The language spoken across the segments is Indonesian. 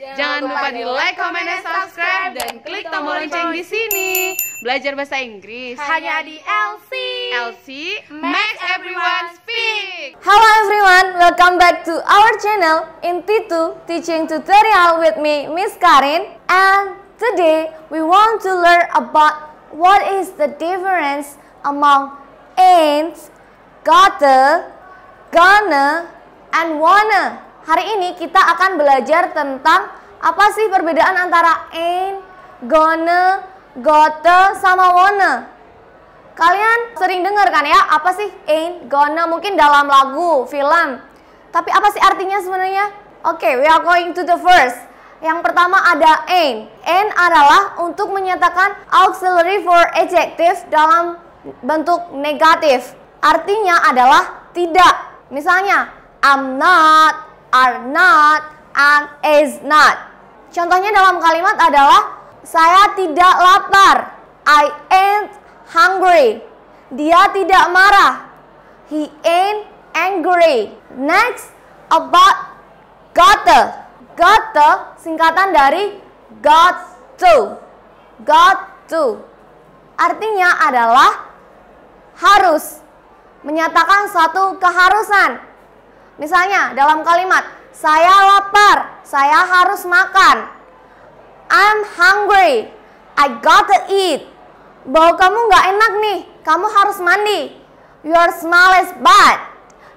Jangan, lupa, lupa di like, comment, dan subscribe dan klik tombol lonceng di sini. Belajar bahasa Inggris hanya di LC. LC makes everyone speak. Hello everyone, welcome back to our channel in T2 Teaching Tutorial with me, Miss Karin. And today we want to learn about what is the difference among ain't, gotta, gonna, and wanna. Hari ini kita akan belajar tentang apa sih perbedaan antara ain, gonna, gotta, sama wanna. Kalian sering dengar kan ya, apa sih ain, gonna mungkin dalam lagu, film. Tapi apa sih artinya sebenarnya? Oke, okay, we are going to the first. Yang pertama ada ain. Ain adalah untuk menyatakan auxiliary for adjective dalam bentuk negatif. Artinya adalah tidak. Misalnya, I'm not, are not and is not. Contohnya dalam kalimat adalah saya tidak lapar. I ain't hungry. Dia tidak marah. He ain't angry. Next about got to. Got to singkatan dari got to. Got to. Artinya adalah harus menyatakan suatu keharusan Misalnya dalam kalimat saya lapar, saya harus makan. I'm hungry, I gotta eat. Bau kamu nggak enak nih, kamu harus mandi. Your smell is bad,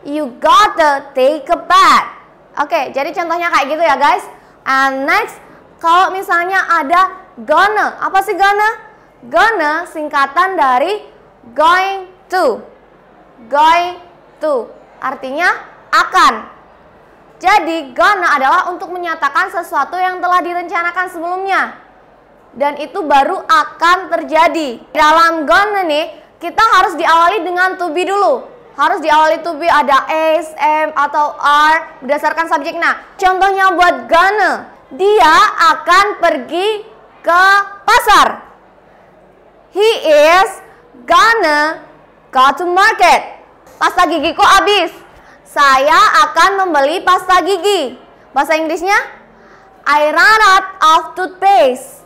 you gotta take a bath. Oke, okay, jadi contohnya kayak gitu ya guys. And next, kalau misalnya ada gonna, apa sih gonna? Gonna singkatan dari going to. Going to artinya akan. Jadi gonna adalah untuk menyatakan sesuatu yang telah direncanakan sebelumnya. Dan itu baru akan terjadi. Dalam gonna nih, kita harus diawali dengan to be dulu. Harus diawali to be ada S, M, atau R berdasarkan subjek. Nah, contohnya buat gonna. Dia akan pergi ke pasar. He is gonna go to market. Pasta gigiku habis saya akan membeli pasta gigi. Bahasa Inggrisnya, I run out of toothpaste.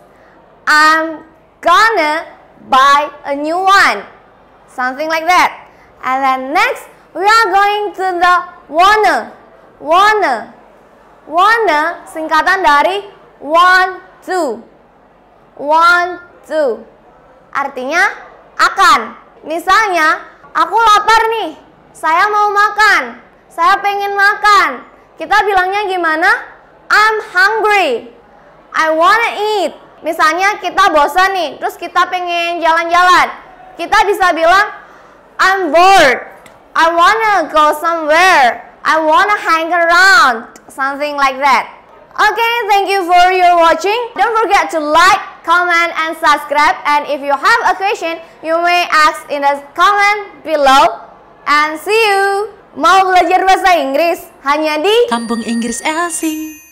I'm gonna buy a new one. Something like that. And then next, we are going to the Warner. Warner. Warner singkatan dari one two. One two. Artinya akan. Misalnya, aku lapar nih. Saya mau makan. Saya pengen makan. Kita bilangnya gimana? I'm hungry. I wanna eat. Misalnya kita bosan nih, terus kita pengen jalan-jalan. Kita bisa bilang I'm bored. I wanna go somewhere. I wanna hang around. Something like that. Okay, thank you for your watching. Don't forget to like, comment, and subscribe. And if you have a question, you may ask in the comment below. And see you! Mau belajar bahasa Inggris hanya di Kampung Inggris Elsie.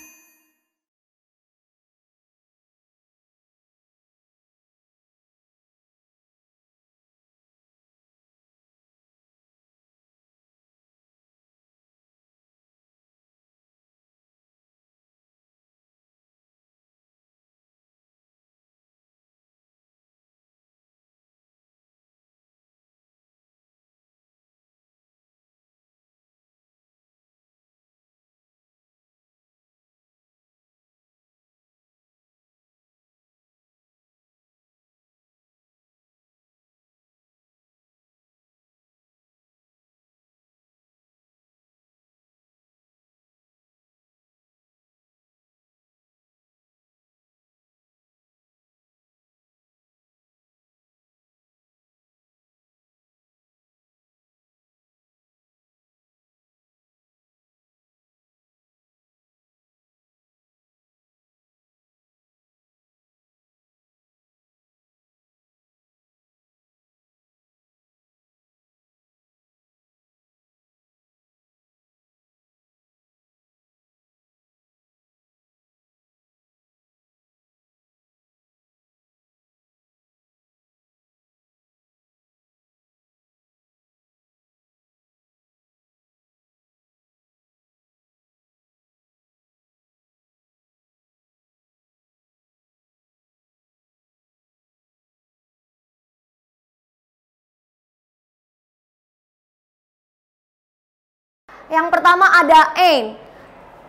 Yang pertama ada AIN.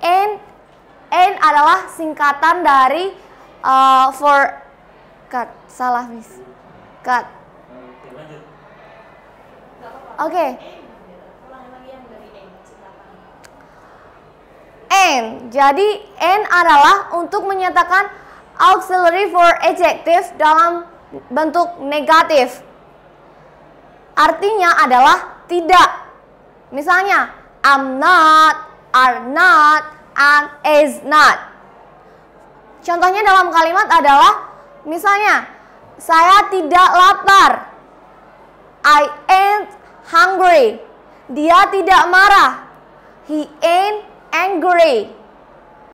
AIN AIN adalah singkatan dari uh, for cut salah miss cut. Oke. Okay. N. Jadi N adalah untuk menyatakan auxiliary for adjective dalam bentuk negatif. Artinya adalah tidak. Misalnya, am not, are not, and is not. Contohnya dalam kalimat adalah misalnya saya tidak lapar. I ain't hungry. Dia tidak marah. He ain't angry.